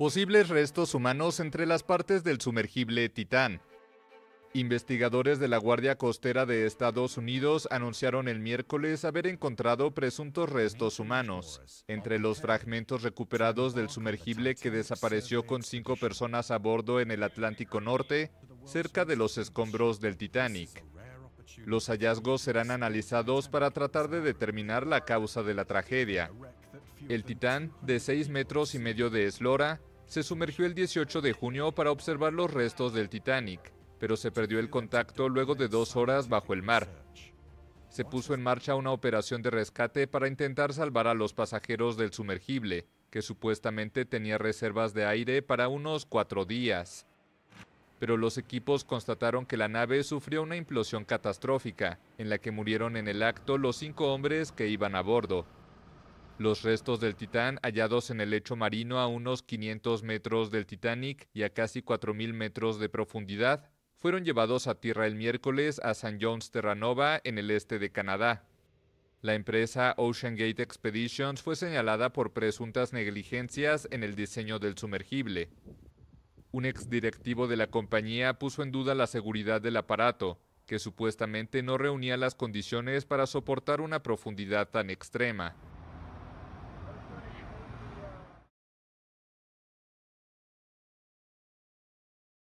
posibles restos humanos entre las partes del sumergible Titán. Investigadores de la Guardia Costera de Estados Unidos anunciaron el miércoles haber encontrado presuntos restos humanos. Entre los fragmentos recuperados del sumergible que desapareció con cinco personas a bordo en el Atlántico Norte, cerca de los escombros del Titanic. Los hallazgos serán analizados para tratar de determinar la causa de la tragedia. El Titán, de 6 metros y medio de eslora, se sumergió el 18 de junio para observar los restos del Titanic, pero se perdió el contacto luego de dos horas bajo el mar. Se puso en marcha una operación de rescate para intentar salvar a los pasajeros del sumergible, que supuestamente tenía reservas de aire para unos cuatro días. Pero los equipos constataron que la nave sufrió una implosión catastrófica, en la que murieron en el acto los cinco hombres que iban a bordo, los restos del Titán, hallados en el lecho marino a unos 500 metros del Titanic y a casi 4.000 metros de profundidad, fueron llevados a tierra el miércoles a St. John's Terranova, en el este de Canadá. La empresa Ocean Gate Expeditions fue señalada por presuntas negligencias en el diseño del sumergible. Un exdirectivo de la compañía puso en duda la seguridad del aparato, que supuestamente no reunía las condiciones para soportar una profundidad tan extrema.